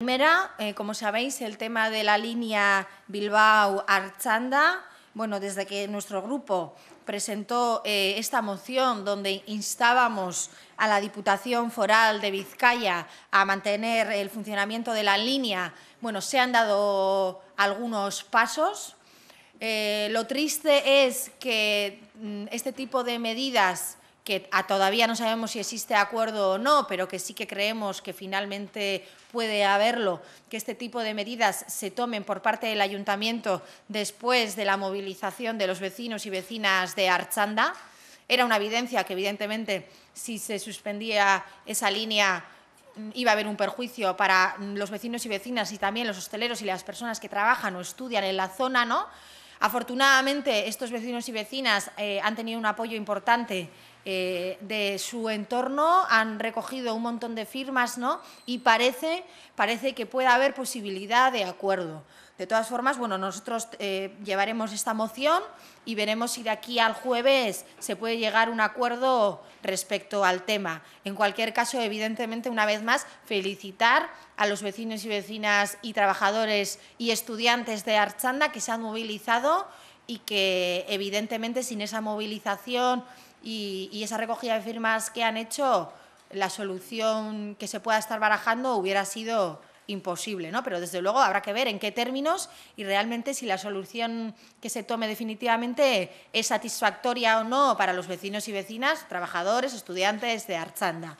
primera, eh, como sabéis, el tema de la línea Bilbao-Archanda. Bueno, desde que nuestro grupo presentó eh, esta moción donde instábamos a la Diputación Foral de Vizcaya a mantener el funcionamiento de la línea, bueno, se han dado algunos pasos. Eh, lo triste es que mm, este tipo de medidas que todavía no sabemos si existe acuerdo o no, pero que sí que creemos que finalmente puede haberlo, que este tipo de medidas se tomen por parte del ayuntamiento después de la movilización de los vecinos y vecinas de Archanda. Era una evidencia que, evidentemente, si se suspendía esa línea mm, iba a haber un perjuicio para los vecinos y vecinas y también los hosteleros y las personas que trabajan o estudian en la zona, ¿no? Afortunadamente, estos vecinos y vecinas eh, han tenido un apoyo importante eh, de su entorno, han recogido un montón de firmas, ¿no? Y parece, parece que pueda haber posibilidad de acuerdo. De todas formas, bueno, nosotros eh, llevaremos esta moción y veremos si de aquí al jueves se puede llegar a un acuerdo respecto al tema. En cualquier caso, evidentemente, una vez más, felicitar a los vecinos y vecinas y trabajadores y estudiantes de Archanda que se han movilizado y que evidentemente sin esa movilización y, esa recogida de firmas que han hecho, la solución que se pueda estar barajando hubiera sido imposible, ¿no? Pero desde luego habrá que ver en qué términos y realmente si la solución que se tome definitivamente es satisfactoria o no para los vecinos y vecinas, trabajadores, estudiantes de Archanda.